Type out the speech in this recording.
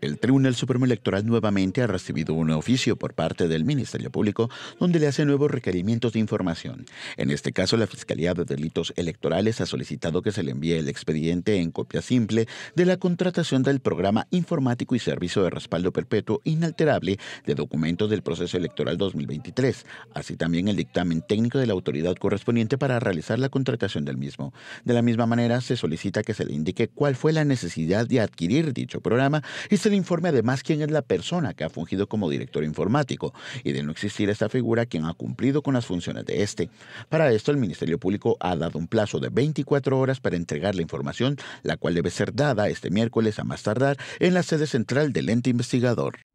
El Tribunal Supremo Electoral nuevamente ha recibido un oficio por parte del Ministerio Público donde le hace nuevos requerimientos de información. En este caso, la Fiscalía de Delitos Electorales ha solicitado que se le envíe el expediente en copia simple de la contratación del programa informático y servicio de respaldo perpetuo inalterable de documentos del proceso electoral 2023, así también el dictamen técnico de la autoridad correspondiente para realizar la contratación del mismo. De la misma manera, se solicita que se le indique cuál fue la necesidad de adquirir dicho programa y se el informe además quién es la persona que ha fungido como director informático y de no existir esta figura quien ha cumplido con las funciones de este. Para esto el Ministerio Público ha dado un plazo de 24 horas para entregar la información, la cual debe ser dada este miércoles a más tardar en la sede central del ente investigador.